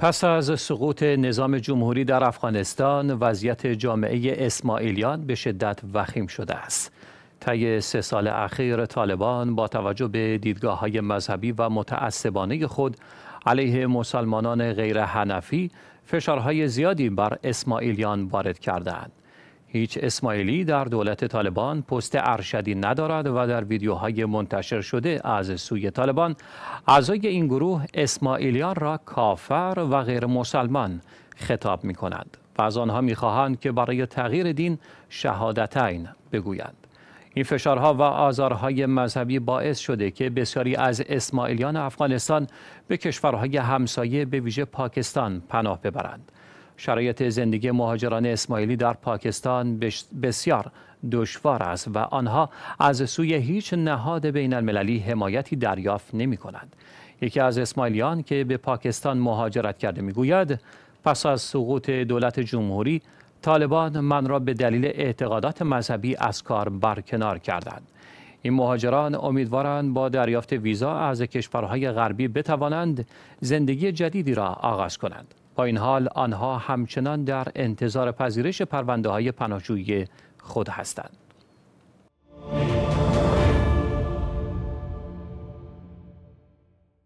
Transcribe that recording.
پس از سقوط نظام جمهوری در افغانستان وضعیت جامعه اسماعیلیان به شدت وخیم شده است. طی سه سال اخیر طالبان با توجه به دیدگاه های مذهبی و متعصبانه خود علیه مسلمانان غیر حنفی فشارهای زیادی بر اسماعیلیان وارد کردند. هیچ اسماعیلی در دولت طالبان پست ارشدی ندارد و در ویدیوهای منتشر شده از سوی طالبان اعضای این گروه اسماعیلیان را کافر و غیر مسلمان خطاب می کند و از آنها می خواهند که برای تغییر دین شهادتین بگویند این فشارها و آزارهای مذهبی باعث شده که بسیاری از اسماعیلیان افغانستان به کشورهای همسایه به ویژه پاکستان پناه ببرند شرایط زندگی مهاجران اسماعیلی در پاکستان بسیار دشوار است و آنها از سوی هیچ نهاد بین المللی حمایتی دریافت نمی کنند. یکی از اسماعیلیان که به پاکستان مهاجرت کرده گوید پس از سقوط دولت جمهوری طالبان من را به دلیل اعتقادات مذهبی از کار برکنار کردند. این مهاجران امیدوارند با دریافت ویزا از کشورهای غربی بتوانند زندگی جدیدی را آغاز کنند. با این حال آنها همچنان در انتظار پذیرش پرونده های پناهجویی خود هستند.